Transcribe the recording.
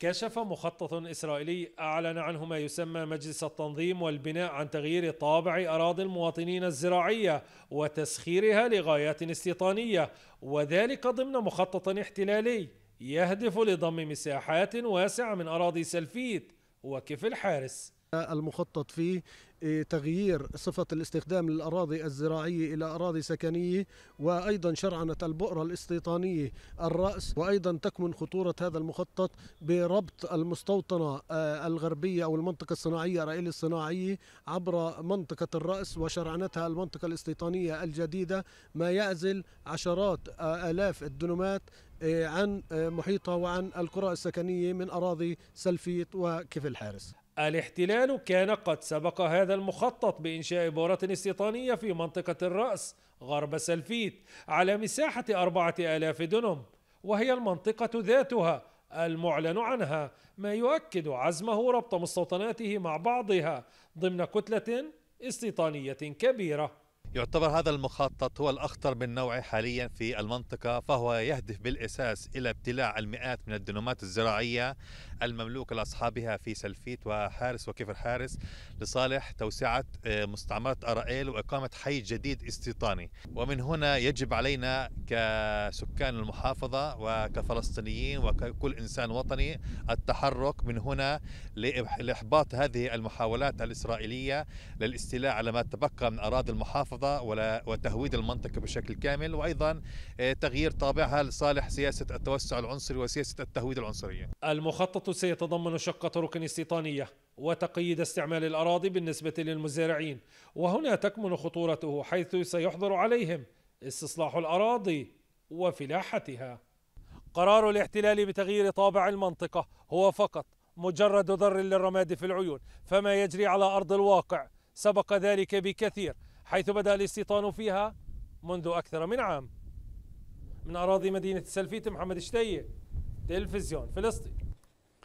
كشف مخطط إسرائيلي أعلن عنه ما يسمى مجلس التنظيم والبناء عن تغيير طابع أراضي المواطنين الزراعية وتسخيرها لغايات استيطانية وذلك ضمن مخطط احتلالي يهدف لضم مساحات واسعة من أراضي سلفيت وكف حارس المخطط فيه إيه، تغيير صفة الاستخدام للأراضي الزراعية إلى أراضي سكنية وأيضا شرعنة البؤرة الاستيطانية الرأس وأيضا تكمن خطورة هذا المخطط بربط المستوطنة آه، الغربية أو المنطقة الصناعية رائل الصناعية عبر منطقة الرأس وشرعنتها المنطقة الاستيطانية الجديدة ما يعزل عشرات آه، آلاف الدنومات آه، عن محيطها وعن القرى السكنية من أراضي سلفيت وكفل حارس الاحتلال كان قد سبق هذا المخطط بإنشاء بورة استيطانية في منطقة الرأس غرب سلفيت على مساحة أربعة آلاف دنم وهي المنطقة ذاتها المعلن عنها ما يؤكد عزمه ربط مستوطناته مع بعضها ضمن كتلة استيطانية كبيرة يعتبر هذا المخطط هو الأخطر من نوعه حاليا في المنطقة فهو يهدف بالأساس إلى ابتلاع المئات من الدنومات الزراعية المملوك لأصحابها في سلفيت وحارس وكفر حارس لصالح توسعة آه، مستعمرة أرائيل وإقامة حي جديد استيطاني ومن هنا يجب علينا كسكان المحافظة وكفلسطينيين وككل إنسان وطني التحرك من هنا لإحباط هذه المحاولات الإسرائيلية للاستيلاء على ما تبقى من أراضي المحافظة وتهويد المنطقة بشكل كامل وأيضا آه، تغيير طابعها لصالح سياسة التوسع العنصري وسياسة التهويد العنصرية المخطط الخطوط سيتضمن شق طرق استيطانية وتقييد استعمال الأراضي بالنسبة للمزارعين وهنا تكمن خطورته حيث سيحظر عليهم استصلاح الأراضي وفلاحتها قرار الاحتلال بتغيير طابع المنطقة هو فقط مجرد ضر للرماد في العيون فما يجري على أرض الواقع سبق ذلك بكثير حيث بدأ الاستيطان فيها منذ أكثر من عام من أراضي مدينة السلفيت محمد شتيه تلفزيون فلسطين